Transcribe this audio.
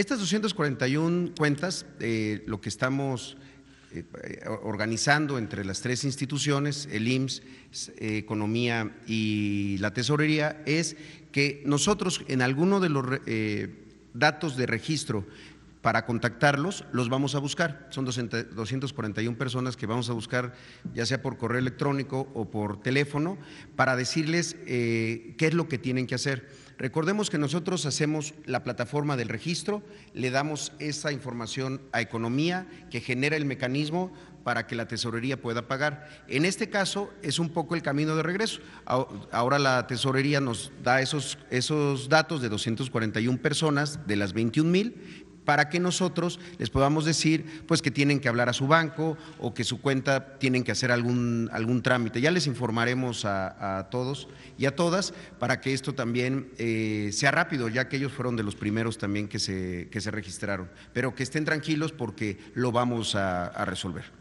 Estas 241 cuentas, eh, lo que estamos eh, organizando entre las tres instituciones, el IMSS, eh, Economía y la Tesorería, es que nosotros en alguno de los datos de registro para contactarlos, los vamos a buscar. Son 241 personas que vamos a buscar, ya sea por correo electrónico o por teléfono, para decirles eh, qué es lo que tienen que hacer. Recordemos que nosotros hacemos la plataforma del registro, le damos esa información a Economía que genera el mecanismo para que la tesorería pueda pagar. En este caso es un poco el camino de regreso. Ahora la tesorería nos da esos, datos de 241 personas de las 21 mil para que nosotros les podamos decir pues que tienen que hablar a su banco o que su cuenta tienen que hacer algún, algún trámite. Ya les informaremos a, todos y a todas para que esto también eh, sea rápido, ya que ellos fueron de los primeros también que se, que se registraron. Pero que estén tranquilos porque lo vamos a resolver.